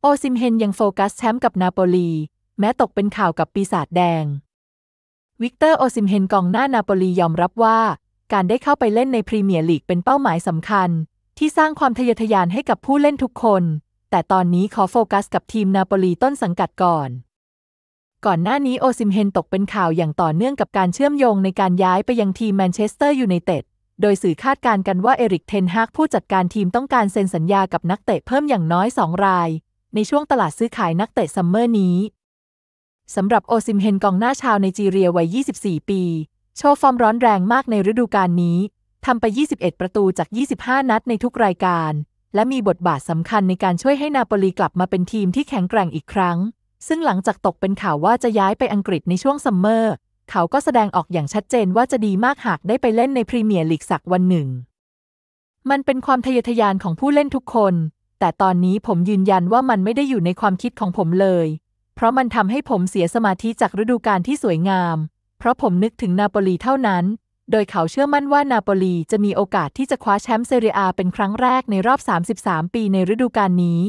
โอซิมเฮนยังโฟกัสแชมป์กับนาโปลีแม้ตกเป็นข่าวกับปีศาจแดง วิกเตอร์โอซิมเฮนกองหน้านาโปลียอมรับว่าการได้เข้าไปเล่นในพรีเมียร์ลีกเป็นเป้าหมายสำคัญ ที่สร้างความทะเยอทะยานให้กับผู้เล่นทุกคน แต่ตอนนี้ขอโฟกัสกับทีมนาโปลีต้นสังกัดก่อน ก่อนหน้านี้โอซิมเฮนตกเป็นข่าวอย่างต่อเนื่องกับการเชื่อมโยงในการย้ายไปยังทีมแมนเชสเตอร์ยูไนเต็ด โดยสื่อคาดการณ์กันว่าเอริกเทนฮากผู้จัดการทีมต้องการเซ็นสัญญากับนักเตะเพิ่มอย่างน้อย2รายในช่วงตลาดซื้อขายนักเตะซัมเมอร์นี้สำหรับโอซิมเฮนกองหน้าชาวในจีเรียวัย24 ปี โชว์ฟอร์มร้อนแรงมากในฤดูกาลนี้ทำไป 21 ประตูจาก 25 นัดในทุกรายการ และมีบทบาทสำคัญในการช่วยให้นาโปลีกลับมาเป็นทีมที่แข็งแกร่งอีกครั้ง ซึ่งหลังจากตกเป็นข่าวว่าจะย้ายไปอังกฤษในช่วงซัมเมอร์เขาก็แสดงออกอย่างชัดเจนว่าจะดีมากหากได้ไปเล่นในพรีเมียร์ลีกสักวันหนึ่ง มันเป็นความทะเยอทะยานของผู้เล่นทุกคนแต่ตอนนี้ผมยืนยันว่ามันไม่ได้อยู่ในความคิดของผมเลย เพราะมันทำให้ผมเสียสมาธิจากฤดูกาลที่สวยงาม เพราะผมนึกถึงนาโปลีเท่านั้น โดยเขาเชื่อมั่นว่านาโปลีจะมีโอกาสที่จะคว้าแชมป์เซเรียเป็นครั้งแรกในรอบ 33 ปีในฤดูกาลนี้